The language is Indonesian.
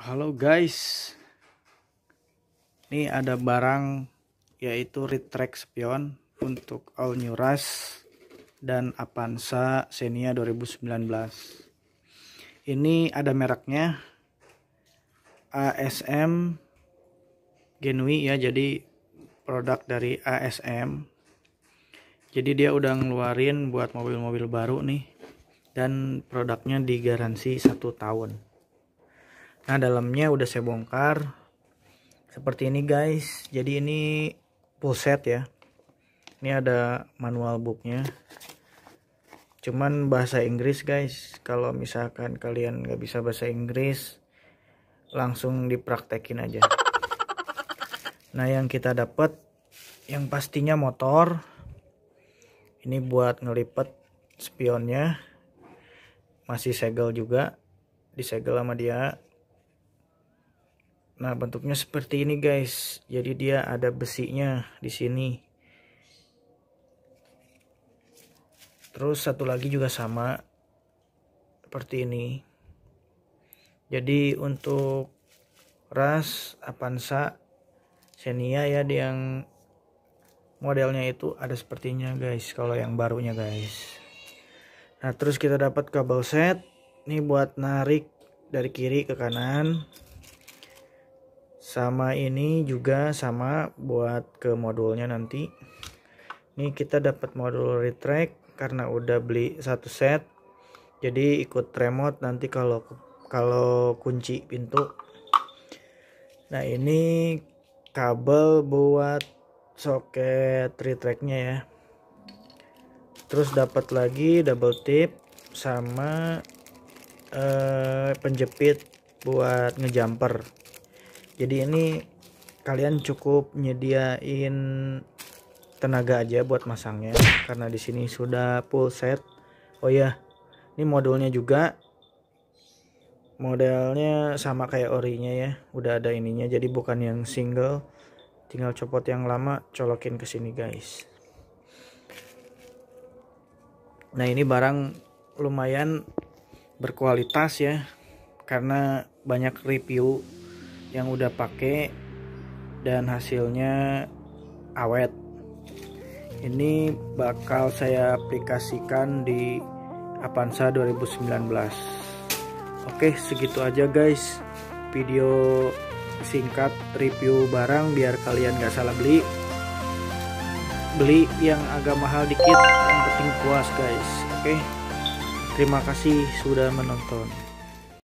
Halo guys, ini ada barang yaitu retract spion untuk all new rush dan Avanza Xenia 2019. Ini ada mereknya ASM Genui ya, jadi produk dari ASM. Jadi dia udah ngeluarin buat mobil-mobil baru nih dan produknya digaransi satu tahun. Nah dalamnya udah saya bongkar. Seperti ini guys. Jadi ini full set ya. Ini ada manual booknya. Cuman bahasa Inggris guys. Kalau misalkan kalian nggak bisa bahasa Inggris. Langsung dipraktekin aja. Nah yang kita dapat. Yang pastinya motor. Ini buat ngelipet spionnya. Masih segel juga. Disegel sama dia Nah, bentuknya seperti ini, guys. Jadi dia ada besinya di sini. Terus satu lagi juga sama seperti ini. Jadi untuk ras Avanza Xenia ya di yang modelnya itu ada sepertinya, guys. Kalau yang barunya, guys. Nah, terus kita dapat kabel set. Ini buat narik dari kiri ke kanan sama ini juga sama buat ke modulnya nanti ini kita dapat modul retract karena udah beli satu set jadi ikut remote nanti kalau kalau kunci pintu nah ini kabel buat soket retractnya ya terus dapat lagi double tip sama eh, penjepit buat ngejumper jadi ini kalian cukup nyediain tenaga aja buat masangnya karena di sini sudah full set oh ya ini modulnya juga modelnya sama kayak orinya ya udah ada ininya jadi bukan yang single tinggal copot yang lama colokin ke sini guys nah ini barang lumayan berkualitas ya karena banyak review yang udah pakai dan hasilnya awet ini bakal saya aplikasikan di Avanza 2019 oke segitu aja guys video singkat review barang biar kalian gak salah beli beli yang agak mahal dikit yang penting puas guys oke terima kasih sudah menonton